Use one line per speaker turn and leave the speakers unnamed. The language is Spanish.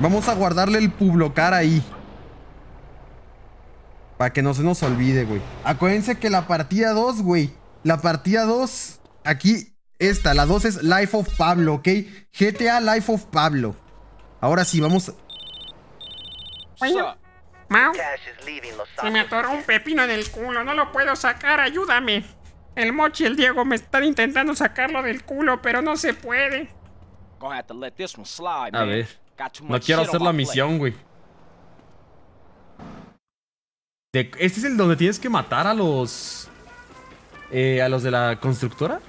Vamos a guardarle el publocar ahí. Para que no se nos olvide, güey. Acuérdense que la partida 2, güey. La partida 2, aquí, esta, la 2 es Life of Pablo, ¿ok? GTA Life of Pablo. Ahora sí, vamos...
Mau, se me atoró un pepino en el culo, no lo puedo sacar, ayúdame. El Mochi y el Diego me están intentando sacarlo del culo, pero no se puede.
A ver. No quiero hacer la pues. misión,
güey. ¿Este es el donde tienes que matar a los... Eh, a los de la constructora?